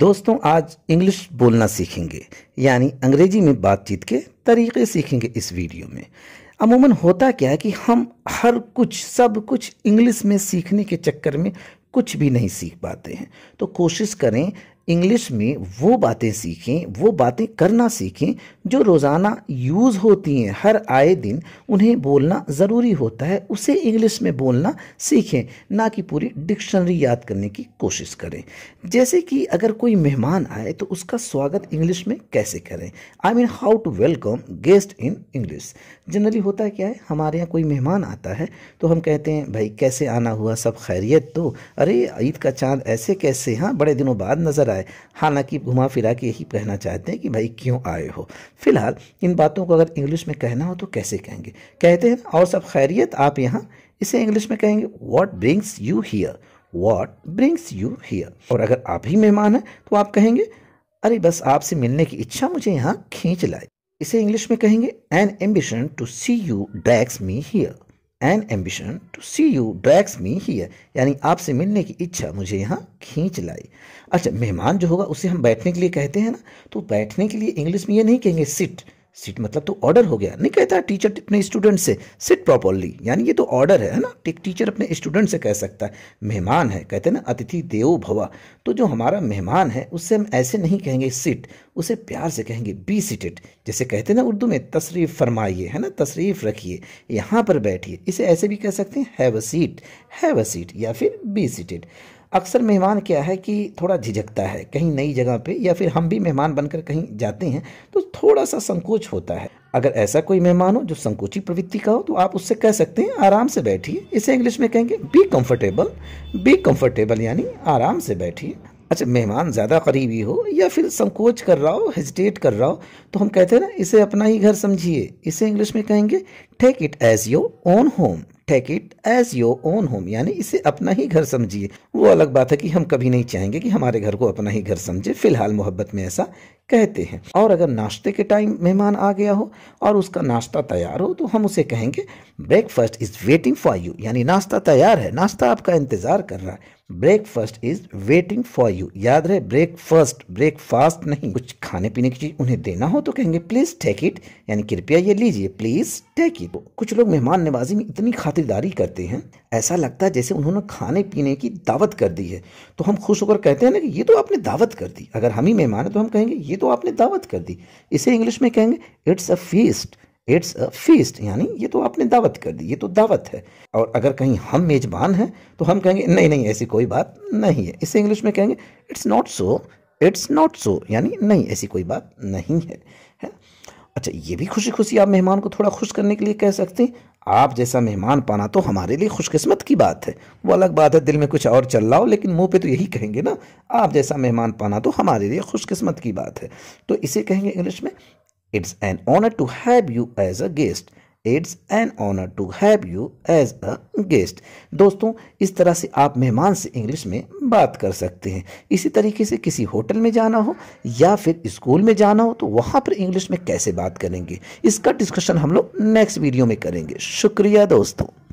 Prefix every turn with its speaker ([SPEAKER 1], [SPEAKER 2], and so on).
[SPEAKER 1] दोस्तों आज इंग्लिश बोलना सीखेंगे यानी अंग्रेजी में बातचीत के तरीके सीखेंगे इस वीडियो में अमूमन होता क्या है कि हम हर कुछ सब कुछ इंग्लिश में सीखने के चक्कर में कुछ भी नहीं सीख पाते हैं तो कोशिश करें इंग्लिश में वो बातें सीखें वो बातें करना सीखें जो रोज़ाना यूज़ होती हैं हर आए दिन उन्हें बोलना ज़रूरी होता है उसे इंग्लिश में बोलना सीखें ना कि पूरी डिक्शनरी याद करने की कोशिश करें जैसे कि अगर कोई मेहमान आए तो उसका स्वागत इंग्लिश में कैसे करें I mean how to welcome guest in English generally होता क्या है हमारे यहाँ कोई मेहमान आता है तो हम कहते हैं भाई कैसे आना हुआ सब खैरियत तो अरे ईद का चांद ऐसे कैसे हाँ बड़े दिनों बाद नज़र आए है हालांकि घुमा फिरा के यही कहना चाहते हैं कि भाई क्यों आए हो फिलहाल इन बातों को अगर इंग्लिश में कहना हो तो कैसे कहेंगे कहते हैं और सब खैरियत आप यहाँ इसे इंग्लिश में कहेंगे what brings you here what brings you here और अगर आप ही मेहमान हैं तो आप कहेंगे अरे बस आपसे मिलने की इच्छा मुझे यहाँ खींच लाए इसे इंग्लिश में कहेंगे an ambition to see you drags me here an ambition to see you drags me here यानी आपसे मिलने की इच्छा मुझे यहाँ खींच लाई अच्छा मेहमान जो होगा उसे हम बैठने के लिए कहते हैं ना तो बैठने के लिए इंग्लिश में ये नहीं कहेंगे सिट सीट मतलब तो ऑर्डर हो गया नहीं कहता टीचर अपने स्टूडेंट से सिट प्रॉपरली यानी ये तो ऑर्डर है ना टीचर अपने स्टूडेंट से कह सकता है मेहमान है कहते हैं ना अतिथि देव भवा तो जो हमारा मेहमान है उससे हम ऐसे नहीं कहेंगे सिट उसे प्यार से कहेंगे बी सिटेड जैसे कहते हैं ना उर्दू में तशरीफ़ फरमाइए है ना तशरीफ़ रखिए यहाँ पर बैठिए इसे ऐसे भी कह सकते हैं have a seat have a seat या फिर बी सीटेड अक्सर मेहमान क्या है कि थोड़ा झिझकता है कहीं नई जगह पे या फिर हम भी मेहमान बनकर कहीं जाते हैं तो थोड़ा सा संकोच होता है अगर ऐसा कोई मेहमान हो जो संकोची प्रवृत्ति का हो तो आप उससे कह सकते हैं आराम से बैठिए इसे इंग्लिश में कहेंगे बी कंफर्टेबल बी कंफर्टेबल यानी आराम से बैठिए अच्छा मेहमान ज़्यादा करीबी हो या फिर संकोच कर रहा हो हेजिटेट कर रहा हो तो हम कहते हैं ना इसे अपना ही घर समझिए इसे इंग्लिश में कहेंगे take it as your own home take it as your own home यानी इसे अपना ही घर समझिए वो अलग बात है कि हम कभी नहीं चाहेंगे कि हमारे घर को अपना ही घर समझे फिलहाल मोहब्बत में ऐसा कहते हैं और अगर नाश्ते के टाइम मेहमान आ गया हो और उसका नाश्ता तैयार हो तो हम उसे कहेंगे breakfast is waiting for you यानी नाश्ता तैयार है नाश्ता आपका इंतज़ार कर रहा है breakfast is waiting for you याद रहे ब्रेकफास्ट ब्रेकफास्ट नहीं कुछ खाने पीने की चीज उन्हें देना हो तो कहेंगे प्लीज टेक इट यानी कृपया ये लीजिए प्लीज तय की तो कुछ लोग मेहमान नवाजी में इतनी खातिरदारी करते हैं ऐसा लगता है जैसे उन्होंने खाने पीने की दावत कर दी है तो हम खुश होकर कहते हैं ना कि ये तो आपने दावत कर दी अगर हम ही मेहमान हैं तो हम कहेंगे ये तो आपने दावत कर दी इसे इंग्लिश में कहेंगे it's a feast it's a feast यानी ये तो आपने दावत कर दी ये तो दावत है और अगर कहीं हम मेजबान हैं तो हम कहेंगे नहीं नहीं ऐसी कोई बात नहीं है इसे इंग्लिश में कहेंगे it's not so it's not so यानी नहीं ऐसी कोई बात नहीं है अच्छा ये भी खुशी खुशी आप मेहमान को थोड़ा खुश करने के लिए कह सकते हैं आप जैसा मेहमान पाना तो हमारे लिए खुशकिस्मत की बात है वो अलग बात है दिल में कुछ और चल रहा हो लेकिन मुंह पे तो यही कहेंगे ना आप जैसा मेहमान पाना तो हमारे लिए खुशकिस्मत की बात है तो इसे कहेंगे इंग्लिश में it's an honour to have you as a guest it's an honour to have you as a guest दोस्तों इस तरह से आप मेहमान से इंग्लिश में बात कर सकते हैं इसी तरीके से किसी होटल में जाना हो या फिर स्कूल में जाना हो तो वहाँ पर इंग्लिश में कैसे बात करेंगे इसका डिस्कशन हम लोग नेक्स्ट वीडियो में करेंगे शुक्रिया दोस्तों